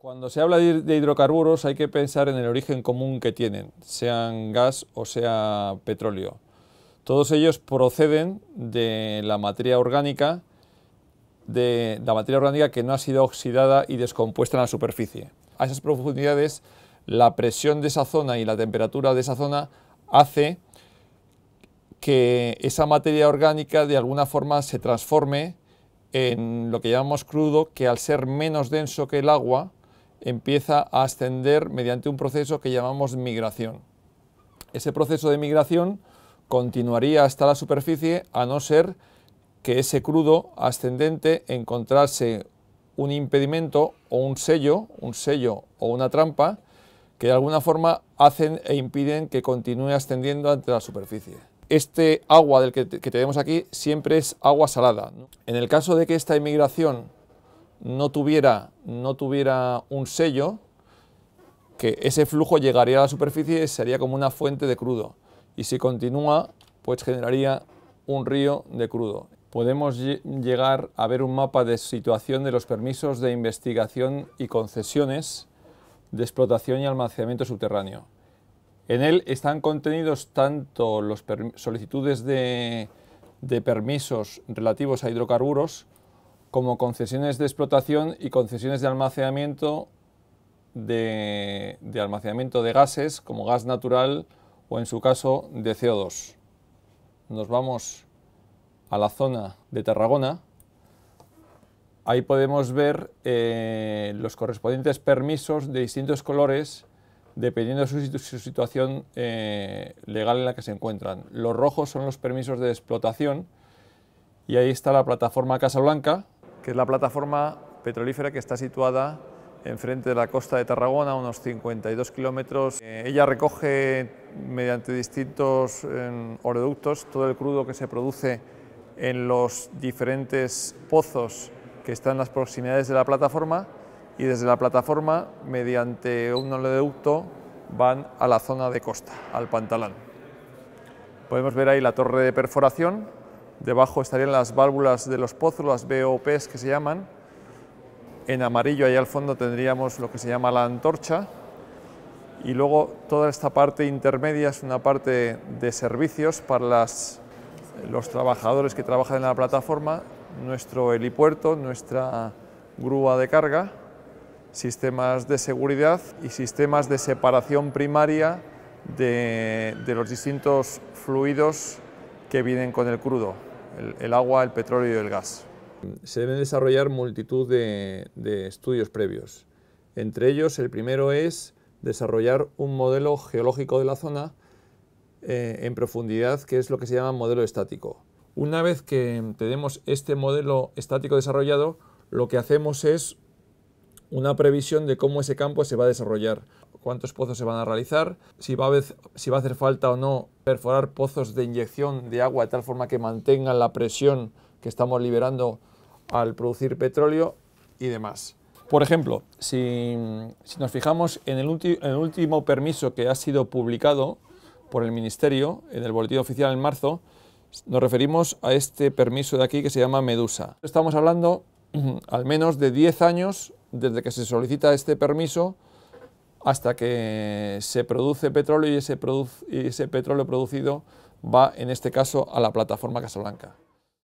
Cuando se habla de hidrocarburos hay que pensar en el origen común que tienen, sean gas o sea petróleo. Todos ellos proceden de la materia orgánica, de la materia orgánica que no ha sido oxidada y descompuesta en la superficie. A esas profundidades, la presión de esa zona y la temperatura de esa zona hace que esa materia orgánica de alguna forma se transforme en lo que llamamos crudo, que al ser menos denso que el agua, empieza a ascender mediante un proceso que llamamos migración. Ese proceso de migración continuaría hasta la superficie a no ser que ese crudo ascendente encontrase un impedimento o un sello, un sello o una trampa que de alguna forma hacen e impiden que continúe ascendiendo ante la superficie. Este agua del que, que tenemos aquí siempre es agua salada. En el caso de que esta emigración no tuviera, no tuviera un sello, que ese flujo llegaría a la superficie y sería como una fuente de crudo. Y si continúa, pues generaría un río de crudo. Podemos llegar a ver un mapa de situación de los permisos de investigación y concesiones de explotación y almacenamiento subterráneo. En él están contenidos tanto las solicitudes de permisos relativos a hidrocarburos como concesiones de explotación y concesiones de almacenamiento de, almacenamiento de gases como gas natural o en su caso de CO2. Nos vamos a la zona de Tarragona. Ahí podemos ver eh, los correspondientes permisos de distintos colores dependiendo de su, situación eh, legal en la que se encuentran. Los rojos son los permisos de explotación y ahí está la plataforma Casablanca, que es la plataforma petrolífera que está situada enfrente de la costa de Tarragona, unos 52 kilómetros. Eh, ella recoge mediante distintos em, oleoductos todo el crudo que se produce en los diferentes pozos que están en las proximidades de la plataforma y desde la plataforma, mediante un oleoducto, van a la zona de costa, al Pantalán. Podemos ver ahí la torre de perforación Debajo estarían las válvulas de los pozos, las BOPs que se llaman. En amarillo ahí al fondo tendríamos lo que se llama la antorcha. Y luego toda esta parte intermedia es una parte de servicios para las, los trabajadores que trabajan en la plataforma, nuestro helipuerto, nuestra grúa de carga, sistemas de seguridad y sistemas de separación primaria de, de los distintos fluidos que vienen con el crudo el, agua, el petróleo y el gas. Se deben desarrollar multitud de, estudios previos. Entre ellos, el primero es desarrollar un modelo geológico de la zona eh, en profundidad, que es lo que se llama modelo estático. Una vez que tenemos este modelo estático desarrollado, lo que hacemos es una previsión de cómo ese campo se va a desarrollar, cuántos pozos se van a realizar, si va a, hacer falta o no perforar pozos de inyección de agua de tal forma que mantengan la presión que estamos liberando al producir petróleo y demás. Por ejemplo, si, nos fijamos en el, en el último permiso que ha sido publicado por el Ministerio en el Boletín Oficial en marzo, nos referimos a este permiso de aquí que se llama Medusa. Estamos hablando al menos de 10 años desde que se solicita este permiso hasta que se produce petróleo y ese, petróleo producido va, en este caso, a la plataforma Casablanca.